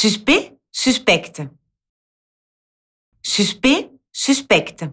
Suspect, suspecte. Suspect, suspecte.